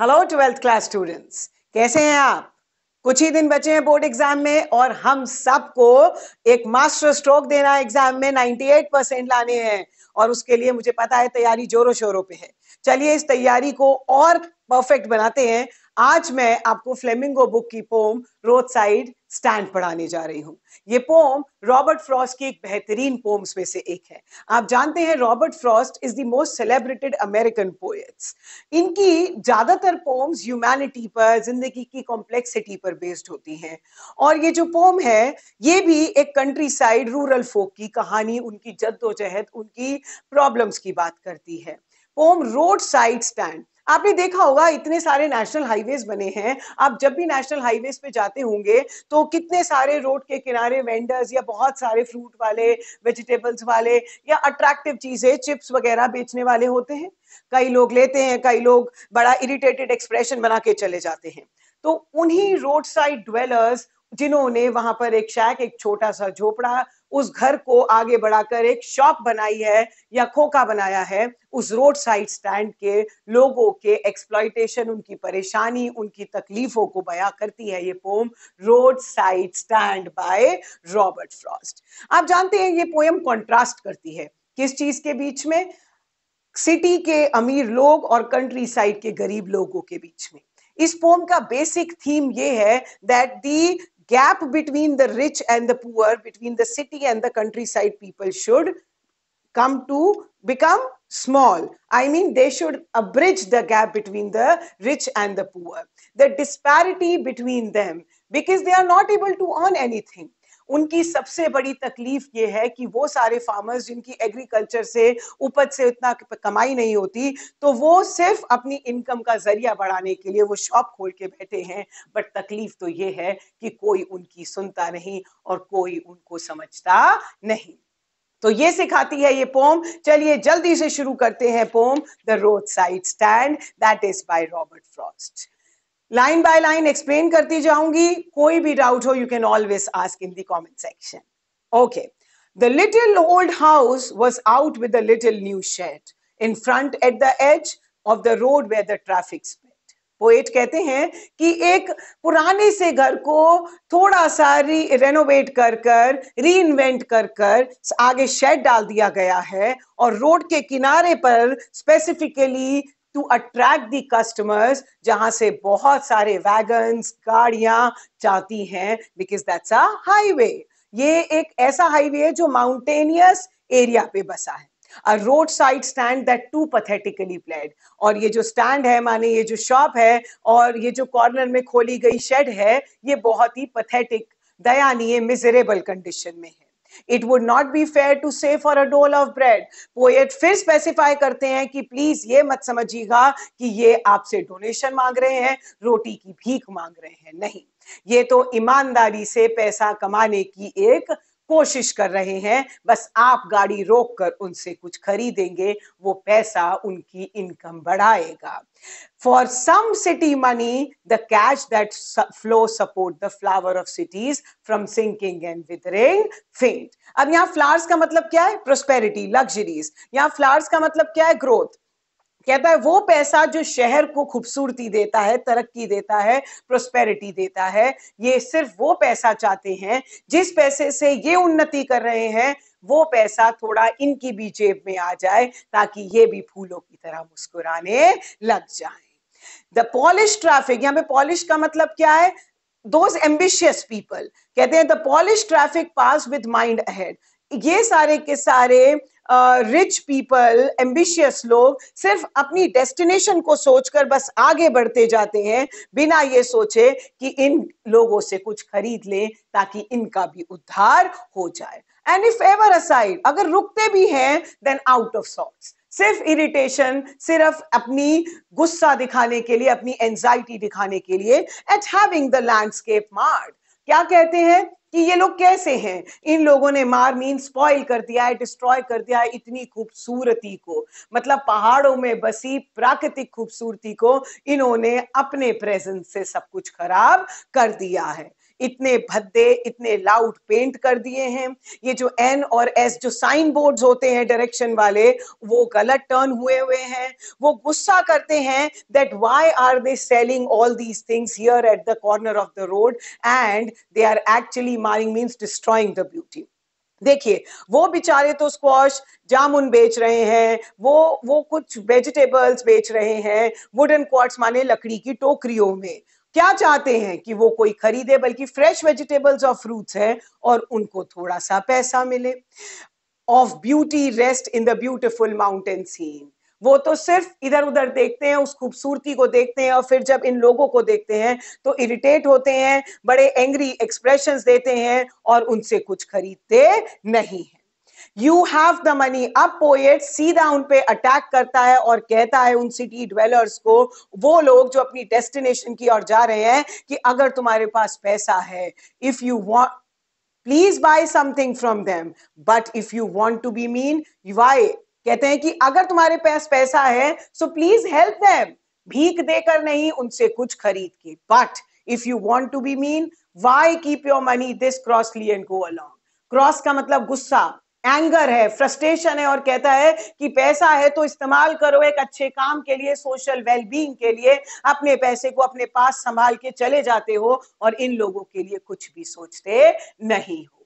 Hello twelfth class students कैसे हैं आप कुछ ही दिन बचे हैं बोर्ड एग्जाम में और हम सबको एक मास्टर स्ट्रोक देना एग्जाम में 98 परसेंट लाने हैं और उसके लिए मुझे पता है तैयारी जोरों शोरों पे है चलिए इस तैयारी को और परफेक्ट बनाते हैं आज मैं आपको फ्लेमिंगो बुक की पोम रोड साइड स्टैंड पढ़ाने जा रही हूँ ये पोम रॉबर्ट फ्रॉस्ट की एक बेहतरीन पोम्स में से एक है आप जानते हैं Robert Frost is the most celebrated American poets इनकी ज्यादातर पोम्स ह्यूमैनिटी पर जिंदगी की कॉम्प्लेक्सिटी पर बेस्ड होती हैं और ये जो पोम है ये भी एक कंट्री साइड रूरल फोक की कहानी उनकी जद्दोजहद उनकी प्रॉब्लम्स की बात करती है पोम रोड साइड स्टैंड आपने देखा होगा इतने सारे नेशनल हाईवेज बने हैं आप जब भी नेशनल हाईवेज पे जाते होंगे तो कितने सारे रोड के किनारे वेंडर्स या बहुत सारे फ्रूट वाले वेजिटेबल्स वाले या अट्रैक्टिव चीजें चिप्स वगैरह बेचने वाले होते हैं कई लोग लेते हैं कई लोग बड़ा इरिटेटेड एक्सप्रेशन बना के चले जाते हैं तो उन्हीं रोड साइड ड्वेलर्स जिन्होंने वहां पर एक शैक एक छोटा सा झोपड़ा उस घर को आगे बढ़ाकर एक शॉप बनाई है या खोखा बनाया है उस रोड साइड स्टैंड के लोगों के एक्सप्लाइटेशन उनकी परेशानी उनकी तकलीफों को बयां करती है ये poem roadside stand by Robert Frost आप जानते हैं ये पोएम कॉन्ट्रास्ट करती है किस चीज के बीच में सिटी के अमीर लोग और कंट्री साइड के गरीब लोगों के बीच में इस पोम का बेसिक थीम ये है that the gap between the rich and the poor, between the city and the countryside people should come to become small. I mean, they should abridge the gap between the rich and the poor, the disparity between them, because they are not able to earn anything. उनकी सबसे बड़ी तकलीफ ये है कि वो सारे farmers जिनकी एग्रीकल्चर से उपज से उतना कमाई नहीं होती तो वो सिर्फ अपनी इनकम का जरिया बढ़ाने के लिए वो शॉप खोल के बैठे हैं बट तकलीफ तो ये है कि कोई उनकी सुनता नहीं और कोई उनको समझता नहीं तो ये सिखाती है ये पोम चलिए जल्दी से शुरू करते हैं poem the roadside stand that is by Robert Frost line by line explain करती जाऊंगी कोई भी डाउट हो you can always ask in the comment section okay the little old house was out with the little new shed in front at the edge of the road where the traffic poet कहते हैं कि एक पुराने से घर को थोड़ा सा रेनोवेट कर कर री इन्वेंट कर कर आगे शेड डाल दिया गया है और रोड के किनारे पर specifically to attract the customers जहां से बहुत सारे वैगन गाड़ियां जाती हैं बिकॉज दैट्स अ हाईवे ये एक ऐसा हाईवे है जो माउंटेनियस एरिया पे बसा है a roadside stand that too pathetically pled और ये जो स्टैंड है माने ये जो शॉप है और ये जो कॉर्नर में खोली गई शेड है ये बहुत ही पथेटिक दयानीय मिजरेबल कंडीशन में है it would not be fair to say for a dole of bread poet फिर स्पेसिफाई करते हैं कि प्लीज ये मत समझिएगा कि ये आपसे डोनेशन मांग रहे हैं रोटी की भीख मांग रहे हैं नहीं ये तो ईमानदारी से पैसा कमाने की एक कोशिश कर रहे हैं बस आप गाड़ी रोक कर उनसे कुछ खरीदेंगे वो पैसा उनकी इनकम बढ़ाएगा for some city money the cash that flow support the flower of cities from sinking and withering faint अब यहाँ फ्लावर्स का मतलब क्या है प्रोस्पेरिटी लग्जरीज यहाँ फ्लावर्स का मतलब क्या है ग्रोथ कहता है वो पैसा जो शहर को खूबसूरती देता है तरक्की देता है प्रोस्पेरिटी देता है ये सिर्फ वो पैसा चाहते हैं जिस पैसे से ये उन्नति कर रहे हैं वो पैसा थोड़ा इनकी भी जेब में आ जाए ताकि ये भी फूलों की तरह मुस्कुराने लग जाए द पॉलिश ट्रैफिक यहाँ पे पॉलिश का मतलब क्या है दोज एम्बिशियस पीपल कहते हैं the polish traffic pass with mind ahead ये सारे के सारे रिच पीपल एम्बिशियस लोग सिर्फ अपनी डेस्टिनेशन को सोचकर बस आगे बढ़ते जाते हैं बिना ये सोचे कि इन लोगों से कुछ खरीद लें ताकि इनका भी उद्धार हो जाए एंड इफ एवर असाइड अगर रुकते भी हैं देन आउट ऑफ सॉर्ट्स सिर्फ इरिटेशन सिर्फ अपनी गुस्सा दिखाने के लिए अपनी एंजाइटी दिखाने के लिए at having the landscape marred क्या कहते हैं कि ये लोग कैसे हैं इन लोगों ने मार मीन स्पॉइल कर दिया है डिस्ट्रॉय कर दिया है इतनी खूबसूरती को मतलब पहाड़ों में बसी प्राकृतिक खूबसूरती को इन्होंने अपने प्रेजेंस से सब कुछ खराब कर दिया है इतने भद्दे इतने लाउड पेंट कर दिए हैं ये जो एन और एस जो साइन बोर्ड्स होते हैं डायरेक्शन वाले वो गलत टर्न हुए हुए हैं वो गुस्सा करते हैं that why are they selling all these things here at the corner of the road and they are actually marring means destroying the beauty देखिए वो बेचारे तो स्क्वाश जामुन बेच रहे हैं वो वो कुछ वेजिटेबल्स बेच रहे हैं वुडन क्वार्ट्स माने लकड़ी की टोकरियों में क्या चाहते हैं कि वो कोई खरीदे बल्कि फ्रेश वेजिटेबल्स और फ्रूट्स हैं और उनको थोड़ा सा पैसा मिले of beauty rest in the beautiful mountain scene वो तो सिर्फ इधर उधर देखते हैं उस खूबसूरती को देखते हैं और फिर जब इन लोगों को देखते हैं तो इरिटेट होते हैं बड़े एंग्री एक्सप्रेशंस देते हैं और उनसे कुछ खरीदते नहीं है यू हैव द मनी अब पोएट सीधा उन पे अटैक करता है और कहता है उन सिटी ड्वेलर्स को वो लोग जो अपनी डेस्टिनेशन की ओर जा रहे हैं कि अगर तुम्हारे पास पैसा है if you want please buy something from them but if you want to be mean why कहते हैं कि अगर तुम्हारे पास पैसा है सो प्लीज हेल्प देम भीख देकर नहीं उनसे कुछ खरीद के but if you want to be mean why keep your money this crossly go along cross का मतलब गुस्सा एंगर है फ्रस्ट्रेशन है और कहता है कि पैसा है तो इस्तेमाल करो एक अच्छे काम के लिए सोशल वेलबींग के लिए अपने पैसे को अपने पास संभाल के चले जाते हो और इन लोगों के लिए कुछ भी सोचते नहीं हो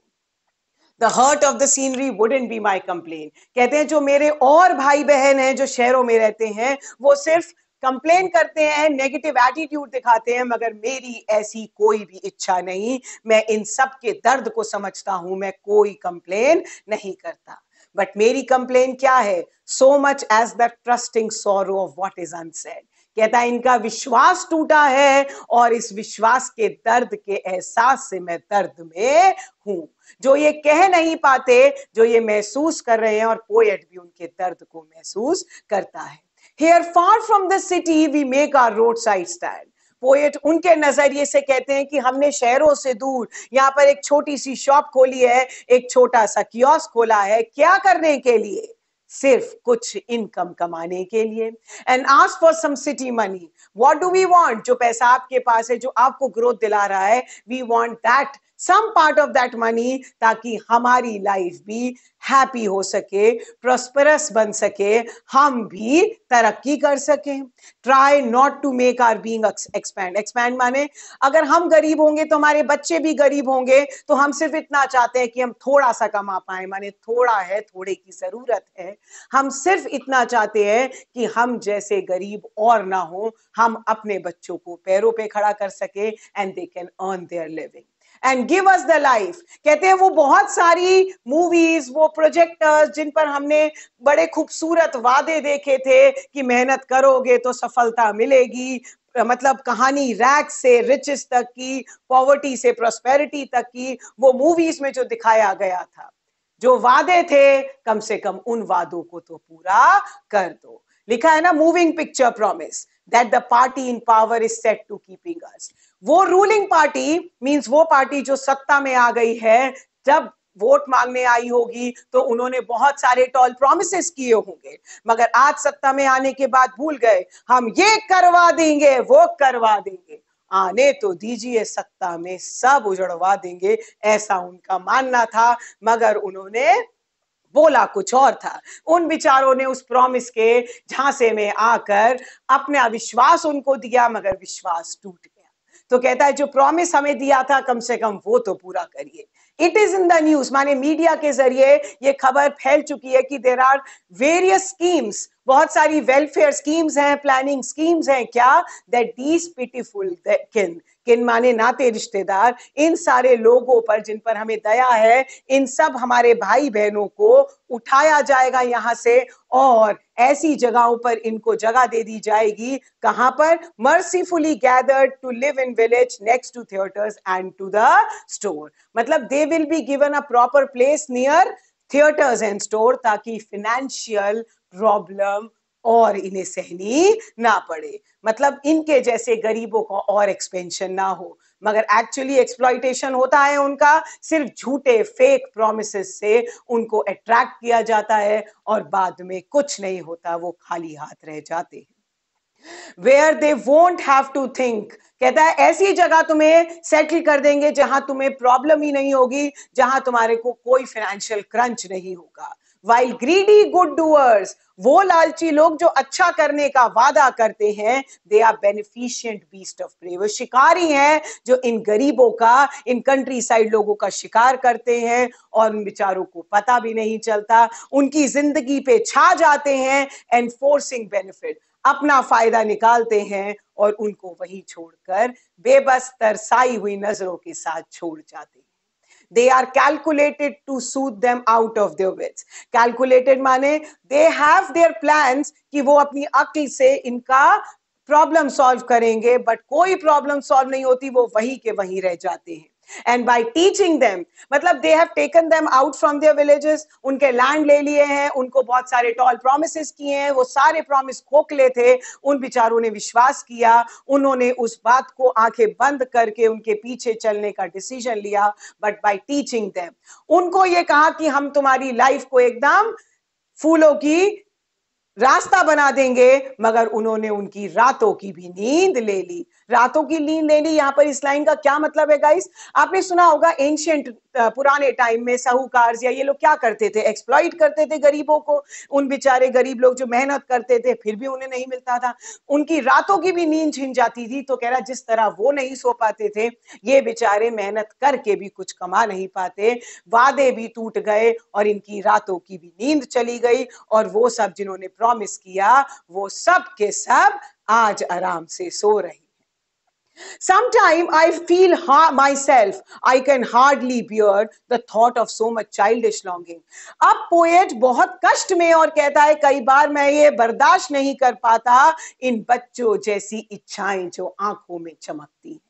the hurt of the scenery wouldn't be my complain कहते हैं जो मेरे और भाई बहन हैं जो शहरों में रहते हैं वो सिर्फ कंप्लेन करते हैं नेगेटिव एटीट्यूड दिखाते हैं मगर मेरी ऐसी कोई भी इच्छा नहीं मैं इन सब के दर्द को समझता हूं मैं कोई कंप्लेन नहीं करता बट मेरी कंप्लेन क्या है so much as the trusting sorrow of what is unsaid कहता है इनका विश्वास टूटा है और इस विश्वास के दर्द के एहसास से मैं दर्द में हूं जो ये कह नहीं पाते जो ये महसूस कर रहे हैं और पोएट भी उनके दर्द को महसूस करता है here far from the city we make our roadside stand poet उनके नजरिए से कहते हैं कि हमने शहरों से दूर यहाँ पर एक छोटी सी शॉप खोली है एक छोटा सा कियोस खोला है क्या करने के लिए सिर्फ कुछ इनकम कमाने के लिए and ask for some city money what do we want जो पैसा आपके पास है जो आपको ग्रोथ दिला रहा है we want that some part of that money ताकि हमारी लाइफ भी हैप्पी हो सके प्रोस्परस बन सके हम भी तरक्की कर सके try not to make our being expand expand माने अगर हम गरीब होंगे तो हमारे बच्चे भी गरीब होंगे तो हम सिर्फ इतना चाहते हैं कि हम थोड़ा सा कमा पाए माने थोड़ा है थोड़े की जरूरत है हम सिर्फ इतना चाहते हैं कि हम जैसे गरीब और ना हो हम अपने बच्चों को पैरों पे खड़ा कर सके and they can earn their living and give us the life कहते हैं वो बहुत सारी मूवीज वो प्रोजेक्टर्स जिन पर हमने बड़े खूबसूरत वादे देखे थे कि मेहनत करोगे तो सफलता मिलेगी मतलब कहानी रैक से रिचेस तक की पॉवर्टी से प्रोस्पेरिटी तक की वो मूवीज में जो दिखाया गया था जो वादे थे कम से कम उन वादों को तो पूरा कर दो लिखा है ना moving picture promise that the party in power is set to keeping us वो रूलिंग पार्टी मींस वो पार्टी जो सत्ता में आ गई है जब वोट मांगने आई होगी तो उन्होंने बहुत सारे टॉल प्रोमिस किए होंगे मगर आज सत्ता में आने के बाद भूल गए हम ये करवा देंगे वो करवा देंगे आने तो दीजिए सत्ता में सब उजड़वा देंगे ऐसा उनका मानना था मगर उन्होंने बोला कुछ और था उन विचारों ने उस प्रॉमिस के झांसे में आकर अपना विश्वास उनको दिया मगर विश्वास टूट गया तो कहता है जो प्रॉमिस हमें दिया था कम से कम वो तो पूरा करिए it is in the news माने मीडिया के जरिए ये खबर फैल चुकी है कि देर आर वेरियस स्कीम्स बहुत सारी वेलफेयर स्कीम्स हैं प्लानिंग स्कीम्स हैं क्या दैट दीज पिटीफुल किंग किन माने नाते रिश्तेदार इन सारे लोगों पर जिन पर हमें दया है इन सब हमारे भाई बहनों को उठाया जाएगा यहाँ से और ऐसी जगहों पर इनको जगह दे दी जाएगी कहां पर mercifully gathered to live in village next to theatres and to the store मतलब they will be given a proper place near theatres and store ताकि फिनेंशियल प्रॉब्लम और इन्हें सहनी ना पड़े मतलब इनके जैसे गरीबों को और एक्सपेंशन ना हो मगर एक्चुअली एक्सप्लॉयटेशन होता है उनका सिर्फ झूठे फेक प्रोमिस से उनको अट्रैक्ट किया जाता है और बाद में कुछ नहीं होता वो खाली हाथ रह जाते हैं where they won't have to think कहता है ऐसी जगह तुम्हें सेटल कर देंगे जहां तुम्हें प्रॉब्लम ही नहीं होगी जहां तुम्हारे को कोई फाइनेंशियल क्रंच नहीं होगा वाइल ग्रीडी गुड डूअर्स वो लालची लोग जो अच्छा करने का वादा करते हैं they are beneficent beast of prey वो शिकारी हैं जो इन गरीबों का इन कंट्री साइड लोगों का शिकार करते हैं और उन बेचारों को पता भी नहीं चलता उनकी जिंदगी पे छा जाते हैं एनफोर्सिंग बेनिफिट अपना फायदा निकालते हैं और उनको वही छोड़कर बेबस तरसाई हुई नजरों के साथ छोड़ जाते हैं they are calculated to soothe them out of their wills calculated माने they have their plans कि वो अपनी अक्ल से इनका प्रॉब्लम सॉल्व करेंगे बट कोई प्रॉब्लम सॉल्व नहीं होती वो वही के वहीं रह जाते हैं एंड बाय टीचिंग देम मतलब they have taken them out from their villages उनके लैंड ले लिए हैं उनको बहुत सारे टॉल प्रोमिस किए हैं वो सारे प्रोमिस खोखले थे उन बिचारों ने विश्वास किया उन्होंने उस बात को आंखें बंद करके उनके पीछे चलने का डिसीजन लिया बट बाय टीचिंग देम उनको ये कहा कि हम तुम्हारी लाइफ को एकदम फूलों की रास्ता बना देंगे मगर उन्होंने उनकी रातों की भी नींद ले ली रातों की नींद ले ली यहाँ पर इस लाइन का क्या मतलब है गाइस आपने सुना होगा एंशियंट पुराने टाइम में साहूकार या ये लोग क्या करते थे एक्सप्लॉइट करते थे गरीबों को उन बेचारे गरीब लोग जो मेहनत करते थे फिर भी उन्हें नहीं मिलता था उनकी रातों की भी नींद छिन जाती थी तो कह रहा जिस तरह वो नहीं सो पाते थे ये बेचारे मेहनत करके भी कुछ कमा नहीं पाते वादे भी टूट गए और इनकी रातों की भी नींद चली गई और वो सब जिन्होंने प्रॉमिस किया वो सब के सब आज आराम से सो रही Sometimes I feel ha- myself, I can hardly bear the thought of so much childish longing. अब poet बहुत कष्ट में और कहता है कई बार मैं ये बर्दाश्त नहीं कर पाता इन बच्चों जैसी इच्छाएं जो आंखों में चमकती हैं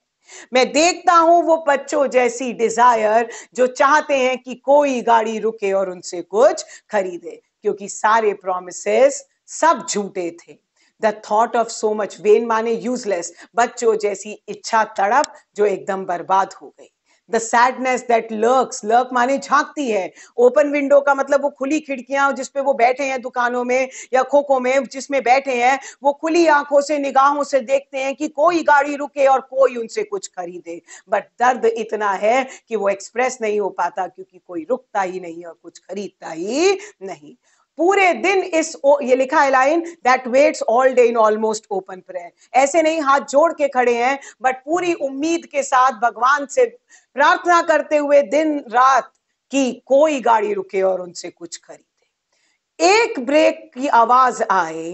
मैं देखता हूं वो बच्चों जैसी डिजायर जो चाहते हैं कि कोई गाड़ी रुके और उनसे कुछ खरीदे क्योंकि सारे प्रॉमिसेस सब झूठे थे the thought of so much vain माने यूजलेस बच्चों जैसी इच्छा तड़प जो एकदम बर्बाद हो गई the sadness that lurks lurk माने झांकती है ओपन विंडो का मतलब वो खुली खिड़कियां जिसपे वो बैठे हैं दुकानों में या खोखो में जिसमें बैठे हैं वो खुली आंखों से निगाहों से देखते हैं कि कोई गाड़ी रुके और कोई उनसे कुछ खरीदे बट दर्द इतना है कि वो एक्सप्रेस नहीं हो पाता क्योंकि कोई रुकता ही नहीं और कुछ खरीदता ही नहीं पूरे दिन इस ये लिखा है line that waits all day in almost open prayer ऐसे नहीं हाथ जोड़ के खड़े हैं बट पूरी उम्मीद के साथ भगवान से प्रार्थना करते हुए दिन रात की कोई गाड़ी रुके और उनसे कुछ खरीदे एक ब्रेक की आवाज आए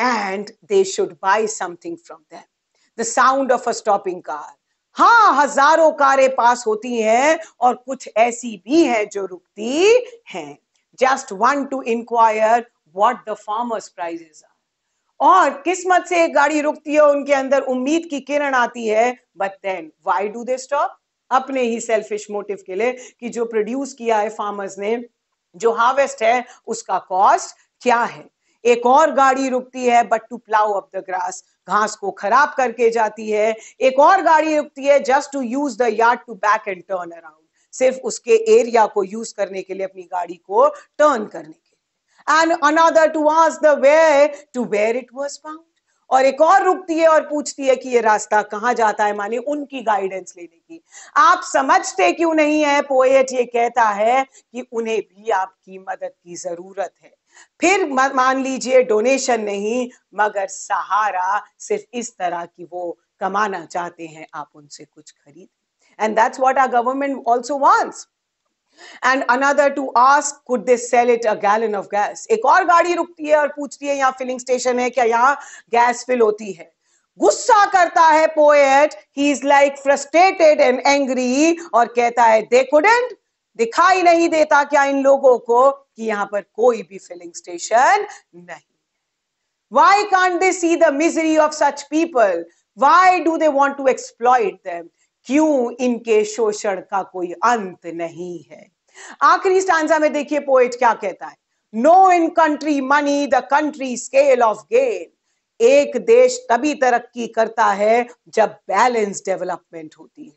and they should buy something from them the sound of a stopping car हाँ हजारों कारें पास होती हैं और कुछ ऐसी भी हैं जो रुकती हैं just one to inquire what the farmers prices are और किस्मत से एक गाड़ी रुकती है उनके अंदर उम्मीद की किरण आती है but then why do they stop अपने ही सेल्फिश मोटिव के लिए कि जो प्रोड्यूस किया है फार्मर्स ने जो हार्वेस्ट है उसका कॉस्ट क्या है एक और गाड़ी रुकती है but to plough up the grass घास को खराब करके जाती है एक और गाड़ी रुकती है just to use the yard to back and turn around सिर्फ उसके एरिया को यूज करने के लिए अपनी गाड़ी को टर्न करने के लिए and another to was the way to where it was found और एक और रुकती है और पूछती है कि ये रास्ता कहाँ जाता है माने उनकी गाइडेंस लेने की आप समझते क्यों नहीं है पोएट ये कहता है कि उन्हें भी आपकी मदद की जरूरत है फिर मान लीजिए डोनेशन नहीं मगर सहारा सिर्फ इस तरह की वो कमाना चाहते हैं आप उनसे कुछ खरीद And that's what our government also wants. And another to ask could they sell it a gallon of gas एक और गाड़ी रुकती है और पूछती है यहाँ फिलिंग स्टेशन है क्या यहाँ गैस फिल होती है गुस्सा करता है poet he is like frustrated and angry और कहता है दे कुडेंट दिखाई नहीं देता क्या इन लोगों को कि यहाँ पर कोई भी फिलिंग स्टेशन नहीं Why can't they see the misery of such people? Why do they want to exploit them? क्यों इनके शोषण का कोई अंत नहीं है आखिरी स्टांजा में देखिए पोएट क्या कहता है no in country money the country scale of gain एक देश तभी तरक्की करता है जब बैलेंस डेवलपमेंट होती है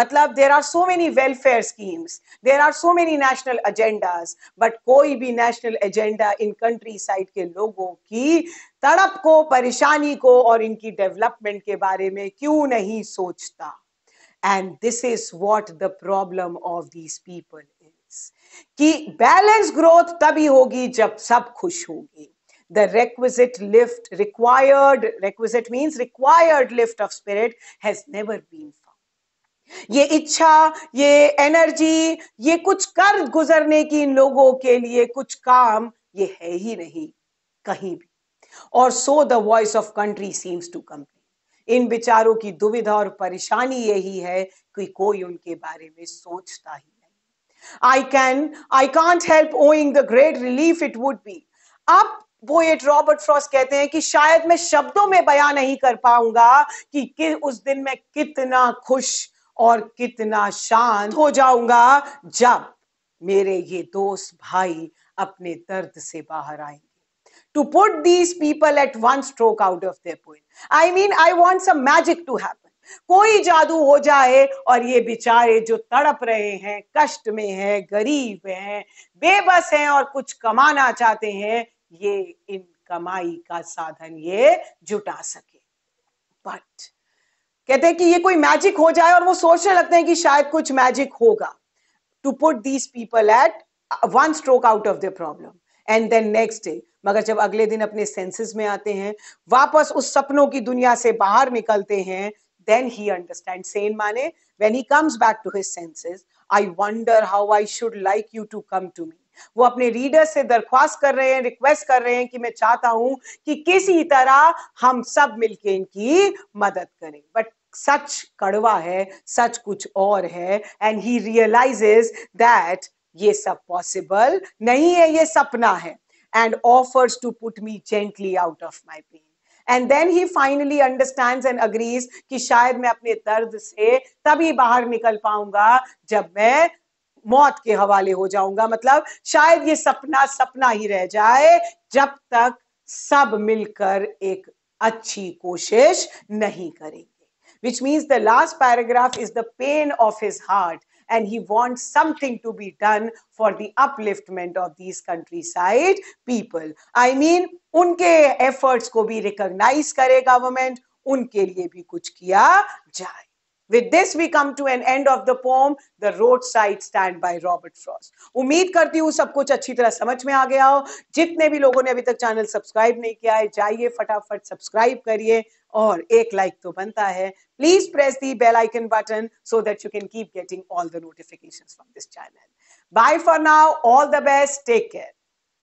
मतलब there are so many welfare schemes there are so many national agendas but कोई भी national agenda in countryside के लोगों की तड़प को परेशानी को और इनकी डेवलपमेंट के बारे में क्यों नहीं सोचता And this is what the problem of these people is. कि बैलेंस ग्रोथ तभी होगी जब सब खुश होंगे the requisite lift required requisite means required lift of spirit has never been found ये इच्छा ये एनर्जी ये कुछ कर गुजरने की इन लोगों के लिए कुछ काम ये है ही नहीं कहीं भी और so the voice of country seems to come in बिचारों की दुविधा और परेशानी यही है कि कोई उनके बारे में सोचता ही नहीं I can I can't help owing the great relief it would be आप पोएट रॉबर्ट फ्रॉस कहते हैं कि शायद मैं शब्दों में बयां नहीं कर पाऊंगा कि, कि उस दिन मैं कितना खुश और कितना शांत हो जाऊंगा जब मेरे ये दोस्त भाई अपने दर्द से बाहर आएंगे to put these people at one stroke out of their poem. I mean, I want some magic to happen. कोई जादू हो जाए और ये बेचारे जो तड़प रहे हैं कष्ट में हैं गरीब हैं बेबस हैं और कुछ कमाना चाहते हैं ये इन कमाई का साधन ये जुटा सके बट कहते हैं कि ये कोई मैजिक हो जाए और वो सोचने लगते हैं कि शायद कुछ मैजिक होगा to put these people at one stroke out of the problem and then next day मगर जब अगले दिन अपने सेंसेस में आते हैं वापस उस सपनों की दुनिया से बाहर निकलते हैं देन ही अंडरस्टैंड सेन माने when he comes back to his senses I wonder how I should like you to come to me वो अपने रीडर से दरख्वास्त कर रहे हैं रिक्वेस्ट कर रहे हैं कि मैं चाहता हूं कि किसी तरह हम सब मिलके इनकी मदद करें बट सच कड़वा है सच कुछ और है एंड ही रियलाइजेज दैट ये सब पॉसिबल नहीं है ये सपना है and offers to put me gently out of my pain and then he finally understand and agrees कि शायद मैं अपने दर्द से तभी बाहर निकल पाऊंगा जब मैं मौत के हवाले हो जाऊंगा मतलब शायद ये सपना सपना ही रह जाए जब तक सब मिलकर एक अच्छी कोशिश नहीं करेंगे which means the last paragraph is the pain of his heart and he wants something to be done for the upliftment of these countryside people. I mean, उनके efforts को भी recognize करे government, उनके लिए भी कुछ किया जाए. With this, we come to an end of the poem, The Roadside Stand by Robert Frost. उम्मीद करती हूँ सब कुछ अच्छी तरह समझ में आ गया हो जितने भी लोगों ने अभी तक चैनल सब्सक्राइब नहीं किया है जाइए फटाफट सब्सक्राइब करिए और एक लाइक तो बनता है please press the bell icon button so that you can keep getting all the notification from this channel bye for now all the best take care